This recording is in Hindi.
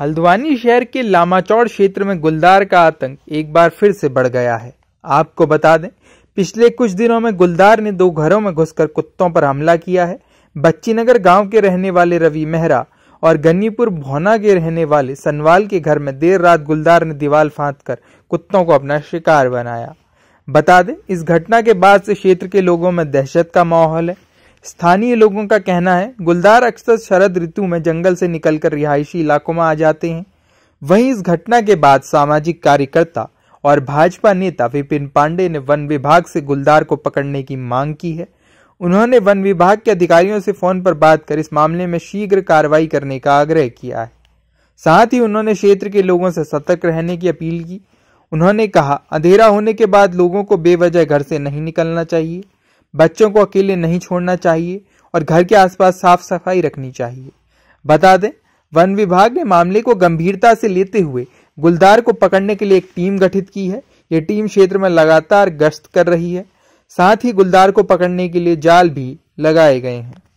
हल्द्वानी शहर के लामाचौड़ क्षेत्र में गुलदार का आतंक एक बार फिर से बढ़ गया है आपको बता दें पिछले कुछ दिनों में गुलदार ने दो घरों में घुसकर कुत्तों पर हमला किया है बच्ची नगर गांव के रहने वाले रवि मेहरा और गन्नीपुर भौना के रहने वाले सनवाल के घर में देर रात गुलदार ने दीवार फाँत कर कुत्तों को अपना शिकार बनाया बता दें इस घटना के बाद से क्षेत्र के लोगों में दहशत का माहौल है स्थानीय लोगों का कहना है गुलदार अक्सर शरद ऋतु में जंगल से निकलकर रिहायशी इलाकों में आ जाते हैं वहीं इस घटना के बाद सामाजिक कार्यकर्ता और भाजपा नेता विपिन पांडे ने वन विभाग से गुलदार को पकड़ने की मांग की है उन्होंने वन विभाग के अधिकारियों से फोन पर बात कर इस मामले में शीघ्र कार्रवाई करने का आग्रह किया है साथ ही उन्होंने क्षेत्र के लोगों से सतर्क रहने की अपील की उन्होंने कहा अंधेरा होने के बाद लोगों को बेवजह घर से नहीं निकलना चाहिए बच्चों को अकेले नहीं छोड़ना चाहिए और घर के आसपास साफ सफाई रखनी चाहिए बता दें वन विभाग ने मामले को गंभीरता से लेते हुए गुलदार को पकड़ने के लिए एक टीम गठित की है ये टीम क्षेत्र में लगातार गश्त कर रही है साथ ही गुलदार को पकड़ने के लिए जाल भी लगाए गए हैं